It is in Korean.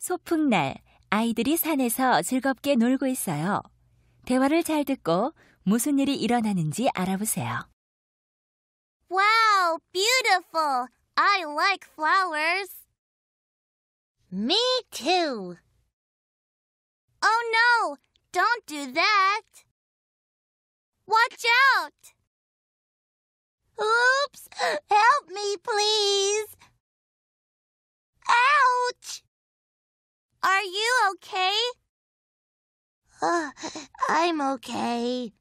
소풍날 아이들이 산에서 즐겁게 놀고 있어요. 대화를 잘 듣고 무슨 일이 일어나는지 알아보세요. Wow, beautiful. I like flowers. Me too. Oh no, don't do that. Watch out. okay? Uh, I'm okay.